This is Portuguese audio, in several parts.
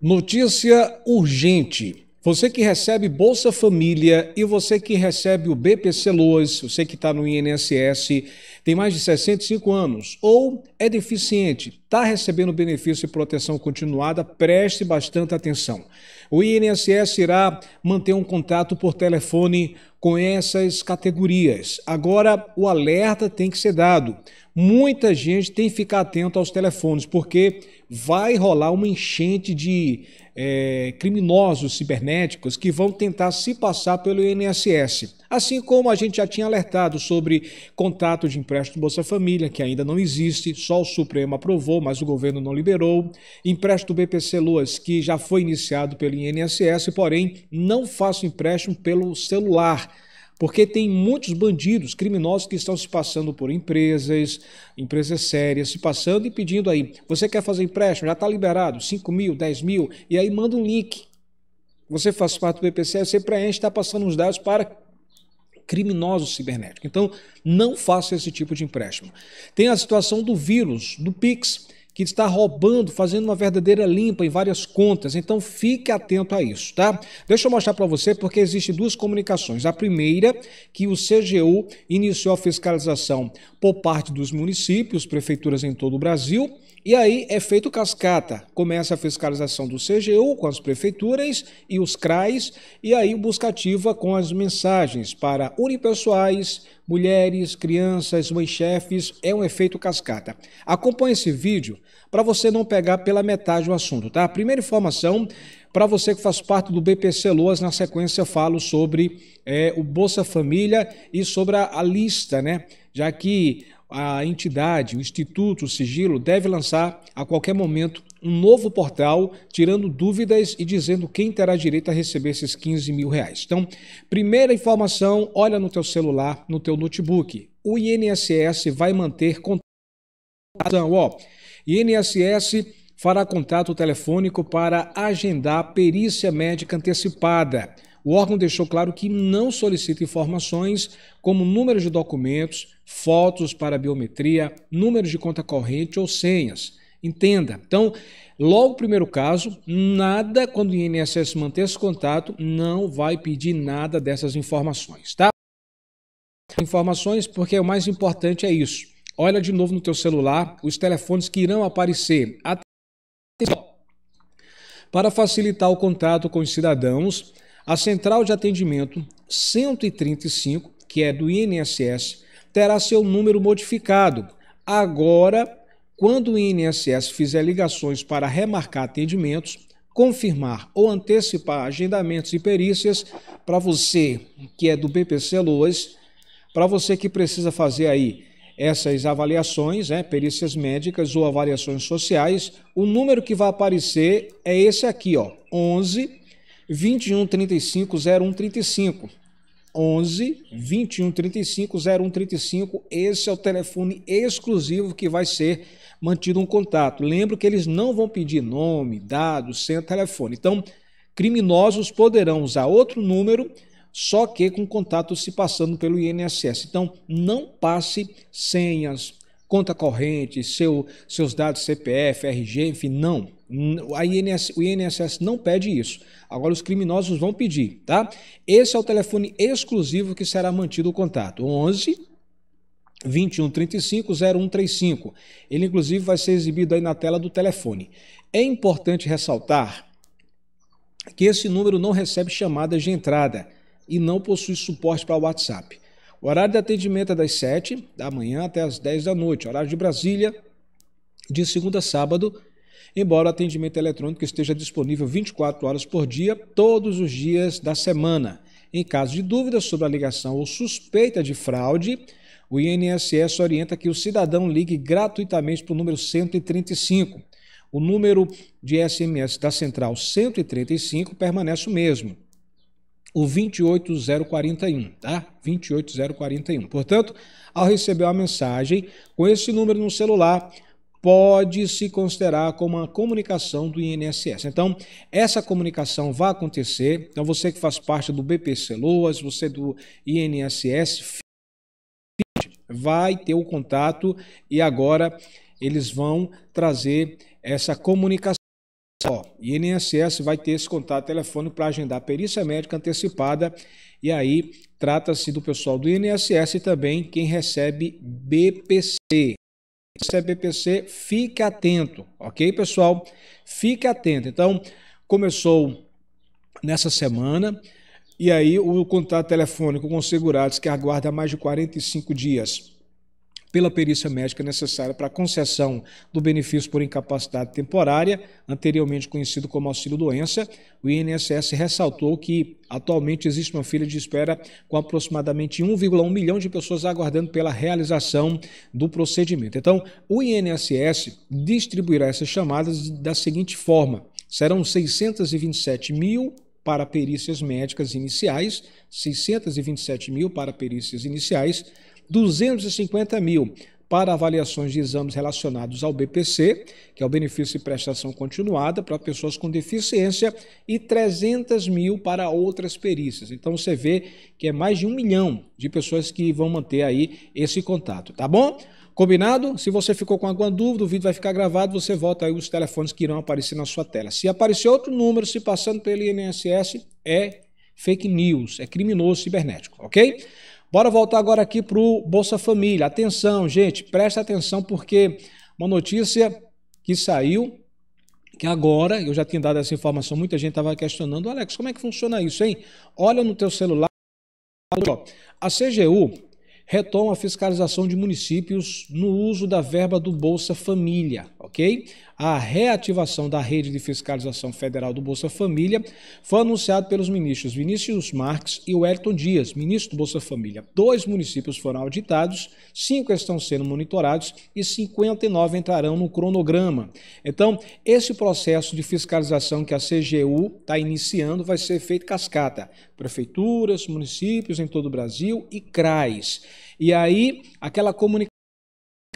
Notícia urgente. Você que recebe Bolsa Família e você que recebe o BPC Loas, você que está no INSS, tem mais de 65 anos ou é deficiente, está recebendo benefício e proteção continuada, preste bastante atenção. O INSS irá manter um contato por telefone com essas categorias. Agora, o alerta tem que ser dado. Muita gente tem que ficar atento aos telefones, porque vai rolar uma enchente de é, criminosos cibernéticos que vão tentar se passar pelo INSS. Assim como a gente já tinha alertado sobre contato de empréstimo Bolsa Família, que ainda não existe, só o Supremo aprovou, mas o governo não liberou. Empréstimo BPC Luas, que já foi iniciado pelo INSS, porém não faço empréstimo pelo celular porque tem muitos bandidos, criminosos que estão se passando por empresas, empresas sérias, se passando e pedindo aí: você quer fazer empréstimo? Já está liberado, 5 mil, 10 mil, e aí manda um link. Você faz parte do BPCE, você preenche, está passando os dados para criminosos cibernéticos. Então, não faça esse tipo de empréstimo. Tem a situação do vírus, do Pix que está roubando, fazendo uma verdadeira limpa em várias contas. Então fique atento a isso, tá? Deixa eu mostrar para você porque existem duas comunicações. A primeira, que o CGU iniciou a fiscalização por parte dos municípios, prefeituras em todo o Brasil e aí é feito cascata. Começa a fiscalização do CGU com as prefeituras e os CRAs, e aí buscativa com as mensagens para unipessoais, mulheres, crianças, mães-chefes. É um efeito cascata. Acompanhe esse vídeo para você não pegar pela metade o assunto, tá? primeira informação para você que faz parte do BPC Loas, na sequência eu falo sobre é, o Bolsa Família e sobre a, a lista, né? Já que a entidade, o Instituto o Sigilo, deve lançar a qualquer momento um novo portal tirando dúvidas e dizendo quem terá direito a receber esses 15 mil reais. Então, primeira informação, olha no teu celular, no teu notebook. O INSS vai manter contato. Então, ó, INSS fará contato telefônico para agendar perícia médica antecipada. O órgão deixou claro que não solicita informações como números de documentos, fotos para biometria, números de conta corrente ou senhas. Entenda. Então, logo primeiro caso, nada quando o INSS manter esse contato, não vai pedir nada dessas informações, tá? Informações, porque o mais importante é isso. Olha de novo no teu celular os telefones que irão aparecer. Até... Para facilitar o contato com os cidadãos, a central de atendimento 135, que é do INSS, terá seu número modificado. Agora, quando o INSS fizer ligações para remarcar atendimentos, confirmar ou antecipar agendamentos e perícias, para você que é do BPC Loas, para você que precisa fazer aí essas avaliações, né, perícias médicas ou avaliações sociais, o número que vai aparecer é esse aqui, ó, 11 21 35 01 35. 11 21 35 01 35. Esse é o telefone exclusivo que vai ser mantido um contato. Lembro que eles não vão pedir nome, dados, senha, telefone. Então, criminosos poderão usar outro número, só que com contato se passando pelo INSS. Então, não passe senhas, conta corrente, seu, seus dados CPF, RG, enfim, não. o INSS não pede isso. Agora os criminosos vão pedir, tá? Esse é o telefone exclusivo que será mantido o contato. 11 2135 0135. Ele inclusive vai ser exibido aí na tela do telefone. É importante ressaltar que esse número não recebe chamadas de entrada e não possui suporte para WhatsApp. O horário de atendimento é das 7 da manhã até as 10 da noite, horário de Brasília, de segunda a sábado, embora o atendimento eletrônico esteja disponível 24 horas por dia, todos os dias da semana. Em caso de dúvida sobre a ligação ou suspeita de fraude, o INSS orienta que o cidadão ligue gratuitamente para o número 135. O número de SMS da Central 135 permanece o mesmo o 28041, tá? 28041. Portanto, ao receber uma mensagem com esse número no celular, pode se considerar como uma comunicação do INSS. Então, essa comunicação vai acontecer. Então, você que faz parte do BPC Loas, você do INSS, vai ter o contato e agora eles vão trazer essa comunicação Ó, INSS vai ter esse contato telefônico para agendar perícia médica antecipada e aí trata-se do pessoal do INSS e também quem recebe BPC. Se é BPC, fique atento, ok, pessoal? Fique atento. Então, começou nessa semana e aí o contato telefônico com segurados que aguarda mais de 45 dias pela perícia médica necessária para a concessão do benefício por incapacidade temporária, anteriormente conhecido como auxílio-doença, o INSS ressaltou que atualmente existe uma fila de espera com aproximadamente 1,1 milhão de pessoas aguardando pela realização do procedimento. Então, o INSS distribuirá essas chamadas da seguinte forma: serão 627 mil para perícias médicas iniciais, 627 mil para perícias iniciais, 250 mil para avaliações de exames relacionados ao BPC, que é o benefício e prestação continuada para pessoas com deficiência, e 300 mil para outras perícias. Então você vê que é mais de um milhão de pessoas que vão manter aí esse contato, tá bom? Combinado? Se você ficou com alguma dúvida, o vídeo vai ficar gravado, você volta aí os telefones que irão aparecer na sua tela. Se aparecer outro número se passando pelo INSS, é fake news, é criminoso cibernético, ok? Bora voltar agora aqui para o Bolsa Família. Atenção, gente, presta atenção porque uma notícia que saiu que agora, eu já tinha dado essa informação, muita gente estava questionando, Alex, como é que funciona isso, hein? Olha no teu celular, a CGU retoma a fiscalização de municípios no uso da verba do Bolsa Família, ok? a reativação da rede de fiscalização federal do Bolsa Família foi anunciado pelos ministros Vinícius Marques e Wellington Dias, ministro do Bolsa Família. Dois municípios foram auditados, cinco estão sendo monitorados e 59 entrarão no cronograma. Então, esse processo de fiscalização que a CGU está iniciando vai ser feito cascata. Prefeituras, municípios em todo o Brasil e CRAES. E aí, aquela comunicação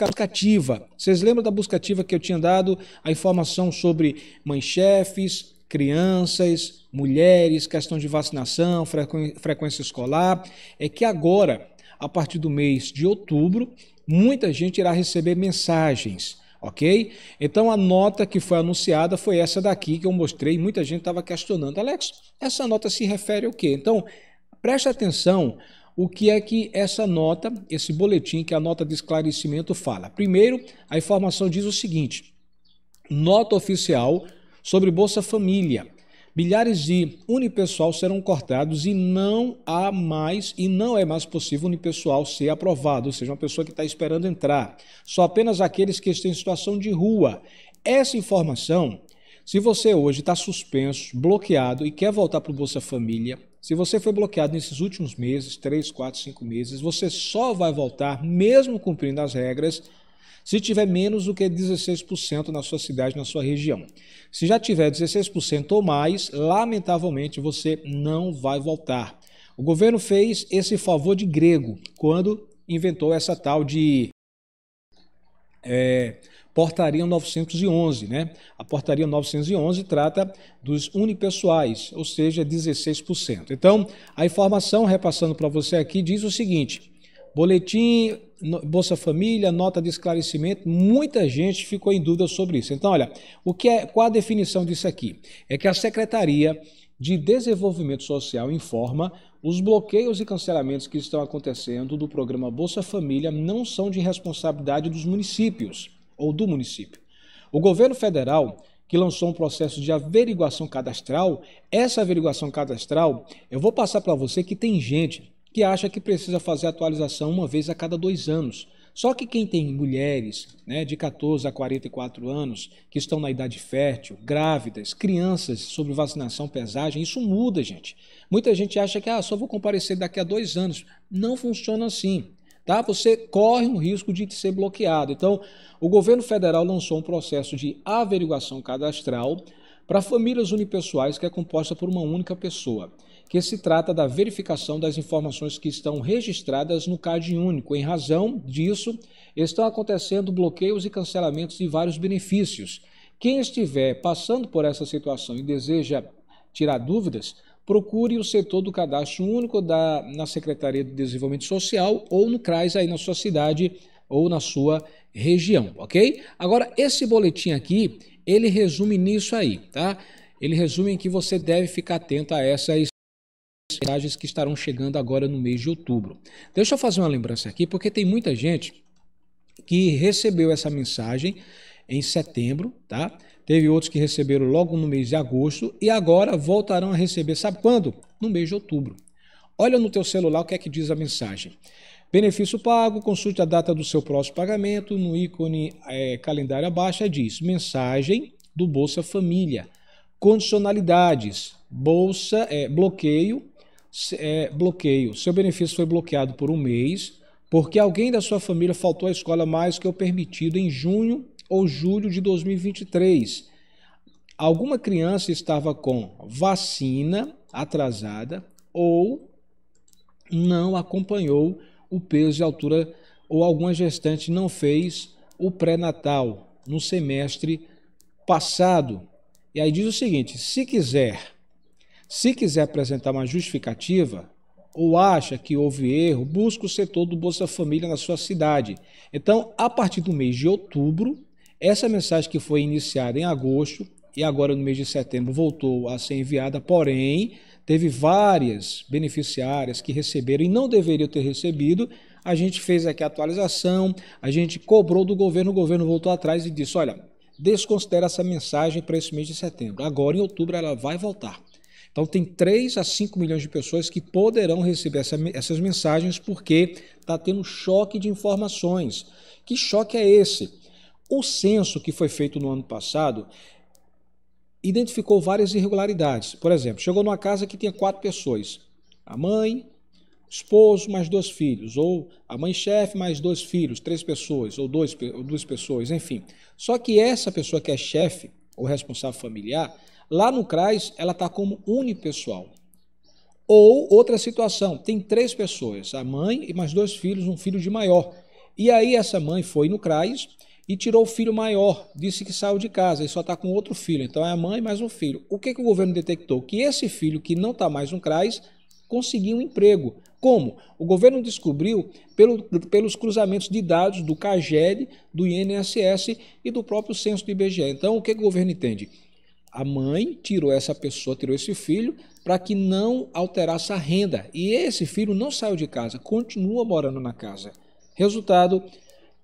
buscativa. Vocês lembram da buscativa que eu tinha dado a informação sobre mães chefes, crianças, mulheres, questão de vacinação, frequência escolar? É que agora, a partir do mês de outubro, muita gente irá receber mensagens ok? Então a nota que foi anunciada foi essa daqui que eu mostrei. Muita gente estava questionando, Alex, essa nota se refere ao quê? Então preste atenção o que é que essa nota, esse boletim, que é a nota de esclarecimento, fala? Primeiro, a informação diz o seguinte: nota oficial sobre Bolsa Família. Milhares de unipessoal serão cortados e não há mais e não é mais possível unipessoal ser aprovado, ou seja, uma pessoa que está esperando entrar. Só apenas aqueles que estão em situação de rua. Essa informação, se você hoje está suspenso, bloqueado e quer voltar para o Bolsa Família, se você foi bloqueado nesses últimos meses, 3, 4, 5 meses, você só vai voltar, mesmo cumprindo as regras, se tiver menos do que 16% na sua cidade, na sua região. Se já tiver 16% ou mais, lamentavelmente você não vai voltar. O governo fez esse favor de grego quando inventou essa tal de é, portaria 911, né? A portaria 911 trata dos unipessoais, ou seja, 16%. É então, a informação repassando para você aqui diz o seguinte: boletim Bolsa Família, nota de esclarecimento, muita gente ficou em dúvida sobre isso. Então, olha, o que é, qual a definição disso aqui? É que a Secretaria de Desenvolvimento Social informa os bloqueios e cancelamentos que estão acontecendo do programa Bolsa Família não são de responsabilidade dos municípios ou do município. O governo federal que lançou um processo de averiguação cadastral, essa averiguação cadastral, eu vou passar para você que tem gente que acha que precisa fazer atualização uma vez a cada dois anos. Só que quem tem mulheres né, de 14 a 44 anos, que estão na idade fértil, grávidas, crianças sobre vacinação, pesagem, isso muda, gente. Muita gente acha que ah, só vou comparecer daqui a dois anos. Não funciona assim tá? Você corre um risco de ser bloqueado. Então, o governo federal lançou um processo de averiguação cadastral para famílias unipessoais que é composta por uma única pessoa, que se trata da verificação das informações que estão registradas no CAD único. Em razão disso, estão acontecendo bloqueios e cancelamentos de vários benefícios. Quem estiver passando por essa situação e deseja tirar dúvidas, procure o setor do Cadastro Único da, na Secretaria de Desenvolvimento Social ou no CRAS aí na sua cidade ou na sua região, ok? Agora, esse boletim aqui, ele resume nisso aí, tá? Ele resume em que você deve ficar atento a essas mensagens que estarão chegando agora no mês de outubro. Deixa eu fazer uma lembrança aqui, porque tem muita gente que recebeu essa mensagem em setembro, tá? teve outros que receberam logo no mês de agosto e agora voltarão a receber, sabe quando? No mês de outubro. Olha no teu celular o que é que diz a mensagem. Benefício pago, consulte a data do seu próximo pagamento, no ícone é, calendário abaixo diz mensagem do Bolsa Família. Condicionalidades, bolsa, é, bloqueio, é, bloqueio. Seu benefício foi bloqueado por um mês, porque alguém da sua família faltou à escola mais que o permitido em junho ou julho de 2023. Alguma criança estava com vacina atrasada ou não acompanhou o peso e altura, ou alguma gestante não fez o pré-natal no semestre passado. E aí diz o seguinte: se quiser, se quiser apresentar uma justificativa ou acha que houve erro, busca o setor do Bolsa Família na sua cidade. Então, a partir do mês de outubro, essa mensagem que foi iniciada em agosto e agora no mês de setembro voltou a ser enviada, porém teve várias beneficiárias que receberam e não deveriam ter recebido. A gente fez aqui a atualização, a gente cobrou do governo, o governo voltou atrás e disse: olha, desconsidera essa mensagem para esse mês de setembro. Agora, em outubro, ela vai voltar. Então, tem 3 a 5 milhões de pessoas que poderão receber essa, essas mensagens porque está tendo choque de informações. Que choque é esse? O censo que foi feito no ano passado identificou várias irregularidades. Por exemplo, chegou numa casa que tinha quatro pessoas: a mãe, esposo mais dois filhos, ou a mãe-chefe mais dois filhos, três pessoas, ou, dois, ou duas pessoas, enfim. Só que essa pessoa que é chefe ou responsável familiar, lá no CRAS, ela está como unipessoal. Ou outra situação, tem três pessoas, a mãe e mais dois filhos, um filho de maior. E aí essa mãe foi no CRAS e tirou o filho maior, disse que saiu de casa e só está com outro filho, então é a mãe mais um filho. O que, que o governo detectou? Que esse filho que não está mais no CRAS conseguiu um emprego. Como? O governo descobriu pelo, pelos cruzamentos de dados do CAGED, do INSS e do próprio censo do IBGE. Então, o que, que o governo entende? A mãe tirou essa pessoa, tirou esse filho, para que não alterasse a renda. E esse filho não saiu de casa, continua morando na casa. Resultado: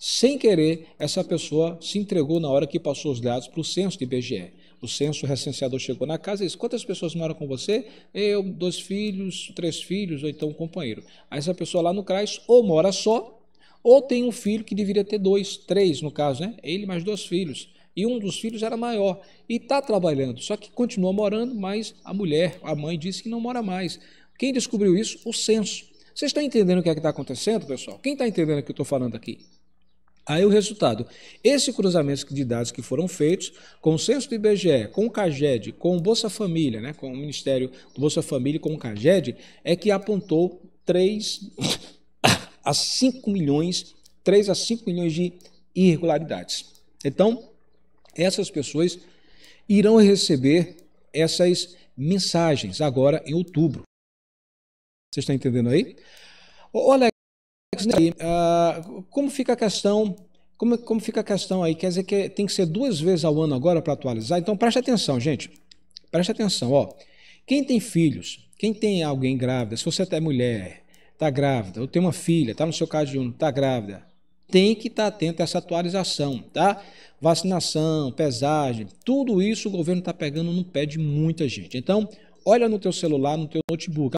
sem querer, essa pessoa se entregou na hora que passou os dados para o censo de IBGE. O censo recenseador chegou na casa e disse: Quantas pessoas moram com você? Eu, dois filhos, três filhos, ou então um companheiro. Aí essa pessoa lá no CRAS ou mora só, ou tem um filho que deveria ter dois, três no caso, né? Ele mais dois filhos. E um dos filhos era maior e está trabalhando, só que continua morando, mas a mulher, a mãe, disse que não mora mais. Quem descobriu isso? O censo. Vocês estão entendendo o que é que está acontecendo, pessoal? Quem está entendendo o que eu estou falando aqui? Aí o resultado. Esse cruzamento de dados que foram feitos com o censo do IBGE, com o CAGED, com o Bolsa Família, né, com o Ministério do Bolsa Família e com o CAGED, é que apontou 3 a 5 milhões, 3 a 5 milhões de irregularidades. Então, essas pessoas irão receber essas mensagens agora em outubro. Você está entendendo aí? Olha uh, como fica a questão? Como, como fica a questão aí? Quer dizer que tem que ser duas vezes ao ano agora para atualizar? Então preste atenção, gente. Preste atenção, ó. Quem tem filhos, quem tem alguém grávida, se você é mulher, está grávida, ou tem uma filha, está no seu caso de um, está grávida, tem que estar tá atento a essa atualização, tá? Vacinação, pesagem, tudo isso o governo está pegando no pé de muita gente. Então, olha no teu celular, no teu notebook.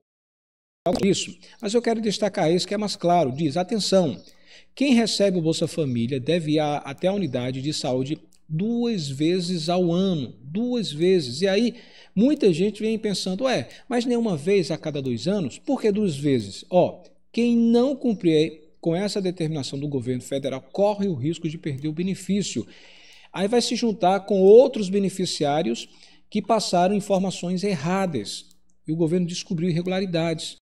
Então, isso, mas eu quero destacar isso que é mais claro. Diz: atenção, quem recebe o Bolsa Família deve ir até a unidade de saúde duas vezes ao ano, duas vezes. E aí, muita gente vem pensando, ué, mas nenhuma vez a cada dois anos? Por que duas vezes? Ó, quem não cumprir com essa determinação do governo federal corre o risco de perder o benefício. Aí vai se juntar com outros beneficiários que passaram informações erradas e o governo descobriu irregularidades.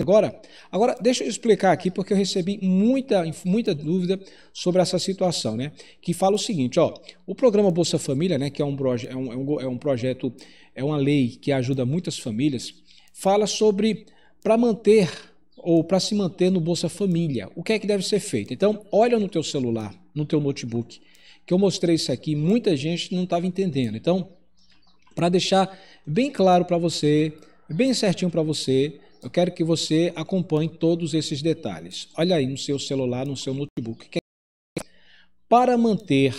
Agora, agora deixa eu explicar aqui porque eu recebi muita, muita dúvida sobre essa situação, né? Que fala o seguinte, ó, o programa Bolsa Família, né, que é um, é um, é um, é um projeto, é uma lei que ajuda muitas famílias, fala sobre para manter ou para se manter no Bolsa Família, o que é que deve ser feito? Então, olha no teu celular, no teu notebook, que eu mostrei isso aqui, muita gente não estava entendendo. Então, para deixar bem claro para você, bem certinho para você, eu quero que você acompanhe todos esses detalhes. Olha aí no seu celular, no seu notebook. Para manter,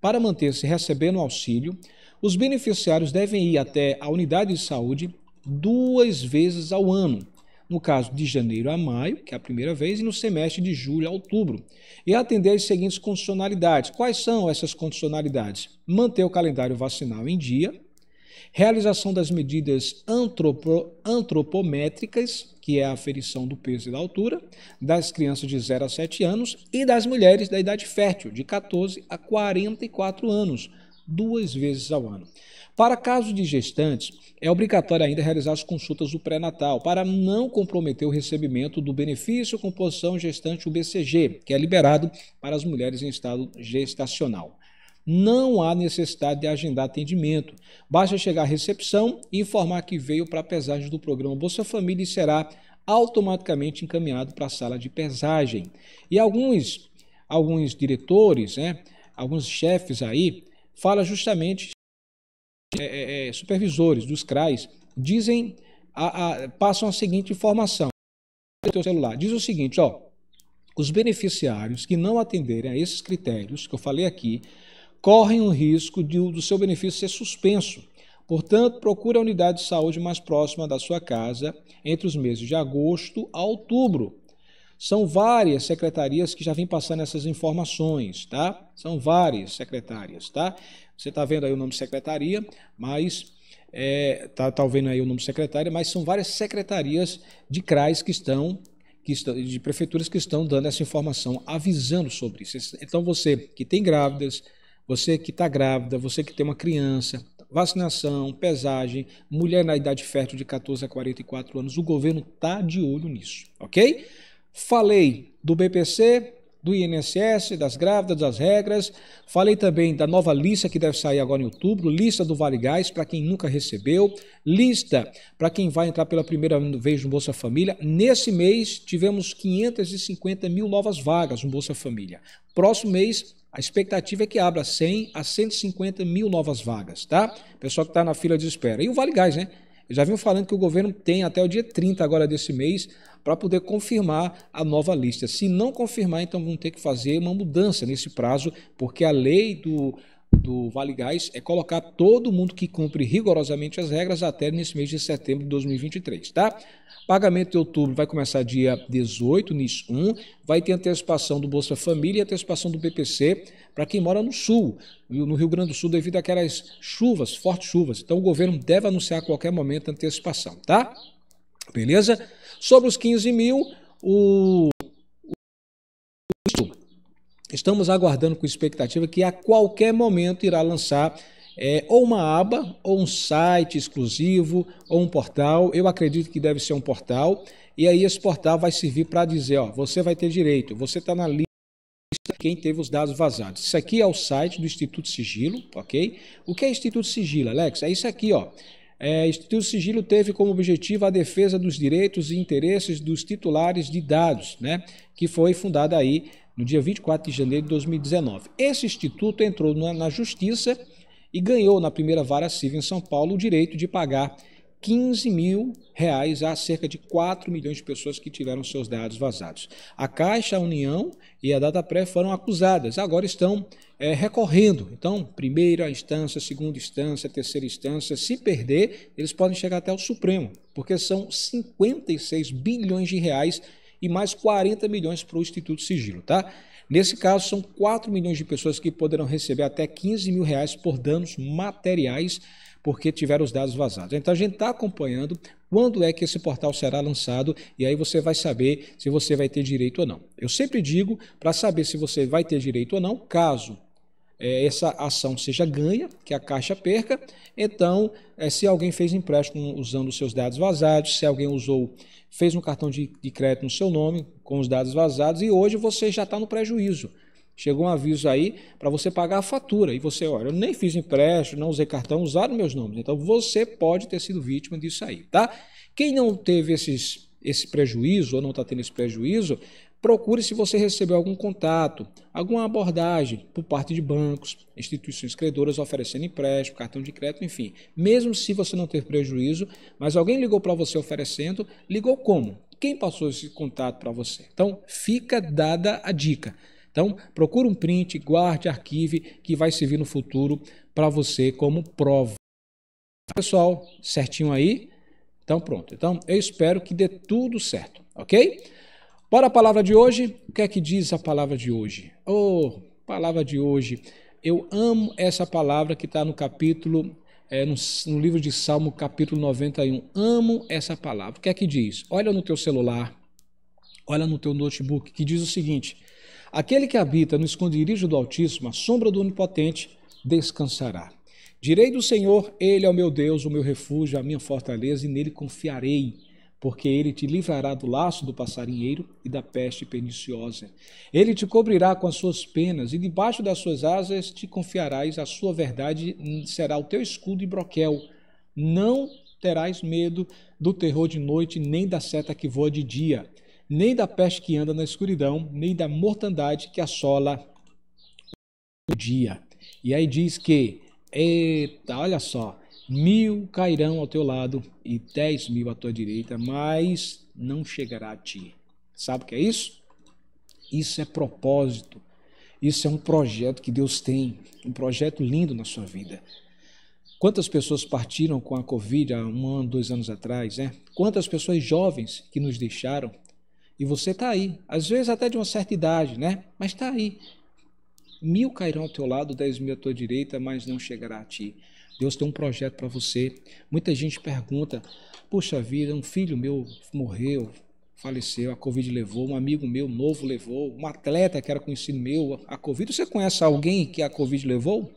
para manter-se recebendo auxílio, os beneficiários devem ir até a unidade de saúde duas vezes ao ano. No caso de janeiro a maio, que é a primeira vez, e no semestre de julho a outubro. E atender às seguintes condicionalidades. Quais são essas condicionalidades? Manter o calendário vacinal em dia, realização das medidas antropo, antropométricas, que é a aferição do peso e da altura, das crianças de 0 a 7 anos e das mulheres da idade fértil, de 14 a 44 anos, duas vezes ao ano. Para casos de gestantes, é obrigatório ainda realizar as consultas do pré-natal para não comprometer o recebimento do benefício com posição gestante UBCG, que é liberado para as mulheres em estado gestacional não há necessidade de agendar atendimento. Basta chegar à recepção e informar que veio para a pesagem do programa Bolsa Família e será automaticamente encaminhado para a sala de pesagem. E alguns, alguns diretores, né, alguns chefes aí, fala justamente é, é, é supervisores dos CRAs dizem a, a, passam a seguinte informação teu celular diz o seguinte ó os beneficiários que não atenderem a esses critérios que eu falei aqui correm o risco de, do seu benefício ser suspenso. Portanto, procure a unidade de saúde mais próxima da sua casa entre os meses de agosto a outubro. São várias secretarias que já vêm passando essas informações, tá? São várias secretárias, tá? Você está vendo aí o nome secretaria, mas é, tá, tá vendo aí o nome secretária, mas são várias secretarias de CRAS que estão que estão, de prefeituras que estão dando essa informação, avisando sobre isso. Então você que tem grávidas, você que está grávida, você que tem uma criança, vacinação, pesagem, mulher na idade fértil de 14 a 44 anos, o governo está de olho nisso, ok? Falei do BPC, do INSS, das grávidas, das regras. Falei também da nova lista que deve sair agora em outubro, lista do Vale Gás para quem nunca recebeu, lista para quem vai entrar pela primeira vez no Bolsa Família. Nesse mês tivemos 550 mil novas vagas no Bolsa Família. Próximo mês a expectativa é que abra 100 a 150 mil novas vagas, tá? Pessoal que está na fila de espera. E o Vale Gás, né? Já vinham falando que o governo tem até o dia 30 agora desse mês para poder confirmar a nova lista. Se não confirmar, então vão ter que fazer uma mudança nesse prazo, porque a lei do do Vale Gás é colocar todo mundo que cumpre rigorosamente as regras até nesse mês de setembro de 2023, tá? Pagamento de outubro vai começar dia 18, NIS 1, vai ter antecipação do Bolsa Família e antecipação do PPC para quem mora no sul, no Rio Grande do Sul, devido àquelas chuvas, fortes chuvas. Então o governo deve anunciar a qualquer momento a antecipação, tá? Beleza? Sobre os 15 mil, o Estamos aguardando com expectativa que a qualquer momento irá lançar é, ou uma aba, ou um site exclusivo, ou um portal. Eu acredito que deve ser um portal. E aí esse portal vai servir para dizer, ó, você vai ter direito, você está na lista quem teve os dados vazados. Isso aqui é o site do Instituto Sigilo, ok? O que é Instituto Sigilo, Alex? É isso aqui, ó. É, Instituto Sigilo teve como objetivo a defesa dos direitos e interesses dos titulares de dados, né? Que foi fundada aí no dia 24 de janeiro de 2019. Esse instituto entrou na, na justiça e ganhou na primeira vara civil em São Paulo o direito de pagar 15 mil reais a cerca de 4 milhões de pessoas que tiveram seus dados vazados. A Caixa, a União e a Datapré foram acusadas, agora estão é, recorrendo. Então, primeira instância, segunda instância, terceira instância, se perder, eles podem chegar até o Supremo, porque são 56 bilhões de reais e mais 40 milhões para o Instituto Sigilo, tá? Nesse caso, são 4 milhões de pessoas que poderão receber até 15 mil reais por danos materiais porque tiveram os dados vazados. Então a gente está acompanhando quando é que esse portal será lançado e aí você vai saber se você vai ter direito ou não. Eu sempre digo para saber se você vai ter direito ou não, caso é, essa ação seja ganha, que a caixa perca, então é, se alguém fez empréstimo usando os seus dados vazados, se alguém usou fez um cartão de, de crédito no seu nome, com os dados vazados, e hoje você já está no prejuízo. Chegou um aviso aí para você pagar a fatura. E você, olha, eu nem fiz empréstimo, não usei cartão, usaram meus nomes. Então você pode ter sido vítima disso aí, tá? Quem não teve esses, esse prejuízo ou não está tendo esse prejuízo, Procure se você recebeu algum contato, alguma abordagem por parte de bancos, instituições credoras oferecendo empréstimo, cartão de crédito, enfim. Mesmo se você não ter prejuízo, mas alguém ligou para você oferecendo, ligou como? Quem passou esse contato para você? Então, fica dada a dica. Então, procure um print, guarde, arquive, que vai servir no futuro para você como prova. Pessoal, certinho aí? Então, pronto. Então, eu espero que dê tudo certo, ok? Bora a palavra de hoje? O que é que diz a palavra de hoje? Oh, palavra de hoje. Eu amo essa palavra que está no capítulo, é, no, no, livro de Salmo, capítulo 91. Amo essa palavra. O que é que diz? Olha no teu celular, olha no teu notebook, que diz o seguinte: Aquele que habita no esconderijo do Altíssimo, a sombra do Onipotente, descansará. Direi do Senhor, Ele é o meu Deus, o meu refúgio, a minha fortaleza, e nele confiarei porque ele te livrará do laço do passarinheiro e da peste perniciosa. Ele te cobrirá com as suas penas, e debaixo das suas asas te confiarás, a sua verdade será o teu escudo e broquel. Não terás medo do terror de noite, nem da seta que voa de dia, nem da peste que anda na escuridão, nem da mortandade que assola o dia. E aí diz que, eita, olha só, Mil cairão ao teu lado e dez mil à tua direita, mas não chegará a ti. Sabe o que é isso? Isso é propósito. Isso é um projeto que Deus tem, um projeto lindo na sua vida. Quantas pessoas partiram com a Covid há um ano, dois anos atrás, né? Quantas pessoas jovens que nos deixaram e você está aí, às vezes até de uma certa idade, né? Mas está aí. Mil cairão ao teu lado, dez mil à tua direita, mas não chegará a ti. Deus tem um projeto para você. Muita gente pergunta: puxa vida, um filho meu morreu, faleceu, a Covid levou, um amigo meu novo levou, um atleta que era conhecido meu, a Covid. Você conhece alguém que a Covid levou?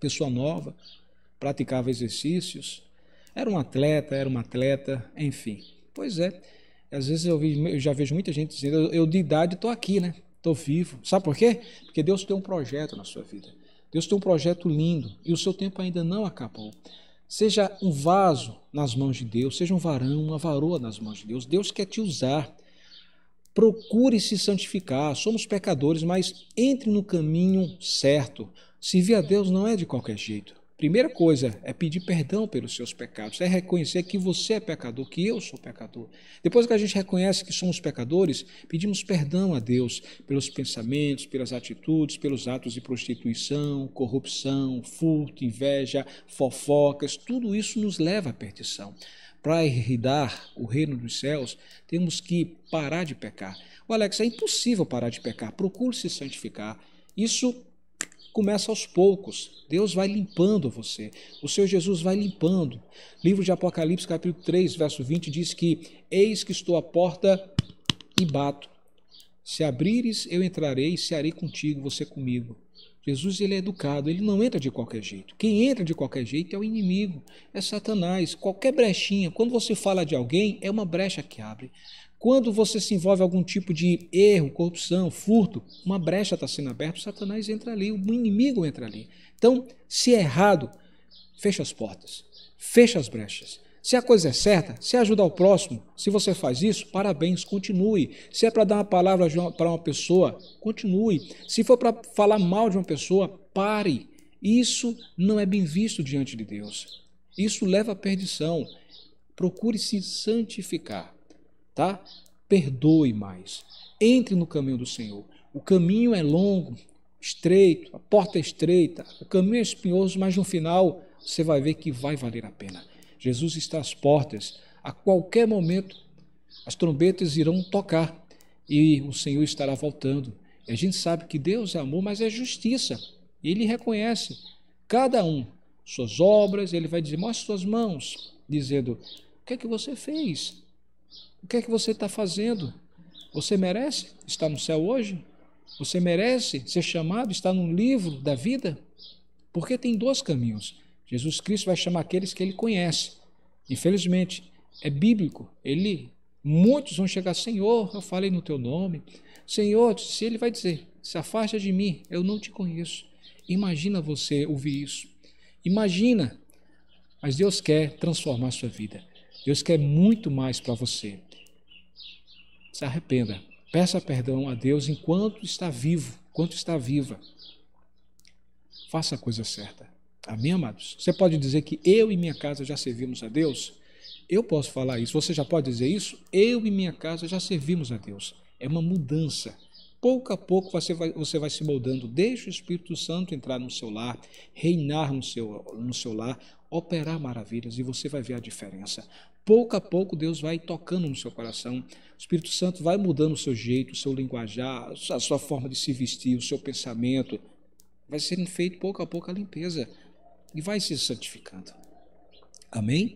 Pessoa nova, praticava exercícios, era um atleta, era uma atleta, enfim. Pois é, às vezes eu, eu já vejo muita gente dizendo: eu, eu de idade estou aqui, né? Estou vivo. Sabe por quê? Porque Deus tem um projeto na sua vida. Deus tem um projeto lindo e o seu tempo ainda não acabou. Seja um vaso nas mãos de Deus, seja um varão, uma varoa nas mãos de Deus. Deus quer te usar. Procure se santificar. Somos pecadores, mas entre no caminho certo. Servir a Deus não é de qualquer jeito. Primeira coisa é pedir perdão pelos seus pecados, é reconhecer que você é pecador, que eu sou pecador. Depois que a gente reconhece que somos pecadores, pedimos perdão a Deus pelos pensamentos, pelas atitudes, pelos atos de prostituição, corrupção, furto, inveja, fofocas, tudo isso nos leva à perdição. Para herdar o reino dos céus, temos que parar de pecar. O Alex, é impossível parar de pecar, procure se santificar. Isso Começa aos poucos. Deus vai limpando você. O seu Jesus vai limpando. Livro de Apocalipse, capítulo 3, verso 20, diz que: Eis que estou à porta e bato. Se abrires, eu entrarei e cearei contigo, você comigo. Jesus ele é educado, ele não entra de qualquer jeito. Quem entra de qualquer jeito é o inimigo, é Satanás. Qualquer brechinha, quando você fala de alguém, é uma brecha que abre. Quando você se envolve em algum tipo de erro, corrupção, furto, uma brecha está sendo aberta, Satanás entra ali, o inimigo entra ali. Então, se é errado, fecha as portas, fecha as brechas. Se a coisa é certa, se ajudar o próximo, se você faz isso, parabéns, continue. Se é para dar uma palavra para uma pessoa, continue. Se for para falar mal de uma pessoa, pare. Isso não é bem visto diante de Deus. Isso leva à perdição. Procure se santificar, tá? Perdoe mais. Entre no caminho do Senhor. O caminho é longo, estreito, a porta é estreita, o caminho é espinhoso, mas no final você vai ver que vai valer a pena. Jesus está às portas. A qualquer momento, as trombetas irão tocar e o Senhor estará voltando. E a gente sabe que Deus é amor, mas é justiça. Ele reconhece cada um, suas obras, Ele vai dizer: mostre suas mãos, dizendo: o que é que você fez? O que é que você está fazendo? Você merece estar no céu hoje? Você merece ser chamado, estar no livro da vida? Porque tem dois caminhos Jesus Cristo vai chamar aqueles que ele conhece. Infelizmente, é bíblico. Ele, muitos vão chegar, Senhor, eu falei no teu nome. Senhor, se ele vai dizer, se afasta de mim, eu não te conheço. Imagina você ouvir isso. Imagina. Mas Deus quer transformar a sua vida. Deus quer muito mais para você. Se arrependa. Peça perdão a Deus enquanto está vivo, enquanto está viva. Faça a coisa certa. Amém, amados? Você pode dizer que eu e minha casa já servimos a Deus? Eu posso falar isso. Você já pode dizer isso? Eu e minha casa já servimos a Deus. É uma mudança. Pouco a pouco você vai, você vai se moldando. Deixe o Espírito Santo entrar no seu lar, reinar no seu, no seu lar, operar maravilhas e você vai ver a diferença. Pouco a pouco Deus vai tocando no seu coração. O Espírito Santo vai mudando o seu jeito, o seu linguajar, a sua forma de se vestir, o seu pensamento. Vai sendo feito pouco a pouco a limpeza e vai se santificando. Amém?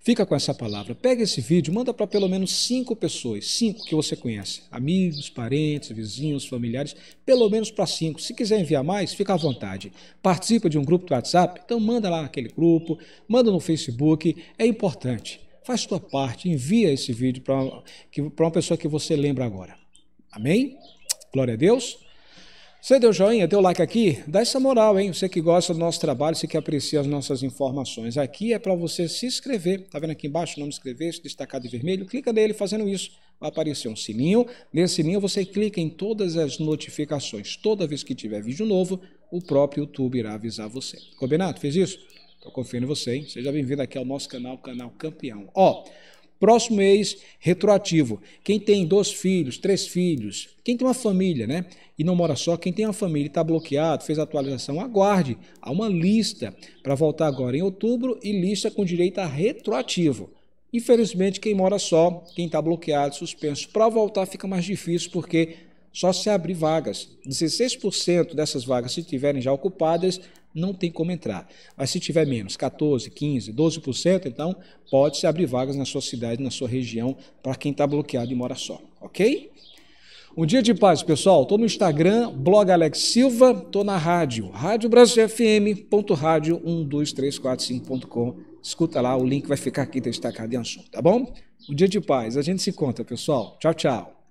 Fica com essa palavra. Pega esse vídeo, manda para pelo menos cinco pessoas, cinco que você conhece, amigos, parentes, vizinhos, familiares, pelo menos para cinco. Se quiser enviar mais, fica à vontade. Participa de um grupo do WhatsApp, então manda lá naquele grupo, manda no Facebook, é importante. Faz tua parte, envia esse vídeo para uma, uma pessoa que você lembra agora. Amém? Glória a Deus. Você deu joinha, deu like aqui? Dá essa moral, hein? Você que gosta do nosso trabalho, você que aprecia as nossas informações. Aqui é para você se inscrever. Tá vendo aqui embaixo o nome inscrever, se destacar de vermelho? Clica nele fazendo isso. Vai aparecer um sininho. Nesse sininho você clica em todas as notificações. Toda vez que tiver vídeo novo, o próprio YouTube irá avisar você. Combinado? Fez isso? Estou confiando em você, hein? Seja bem-vindo aqui ao nosso canal, Canal Campeão. Ó, oh, Próximo mês, retroativo. Quem tem dois filhos, três filhos, quem tem uma família, né? E não mora só, quem tem uma família e está bloqueado, fez a atualização, aguarde. Há uma lista para voltar agora em outubro e lista com direito a retroativo. Infelizmente, quem mora só, quem está bloqueado, suspenso, para voltar fica mais difícil porque só se abrir vagas. 16% dessas vagas, se tiverem já ocupadas, não tem como entrar. Mas se tiver menos, 14, 15, 12%, então pode se abrir vagas na sua cidade, na sua região, para quem está bloqueado e mora só, ok? Um dia de paz, pessoal. Estou no Instagram, blog Alex Silva, estou na rádio, rádio 12345.com. Escuta lá, o link vai ficar aqui destacado em assunto, tá bom? Um dia de paz. A gente se conta, pessoal. Tchau, tchau.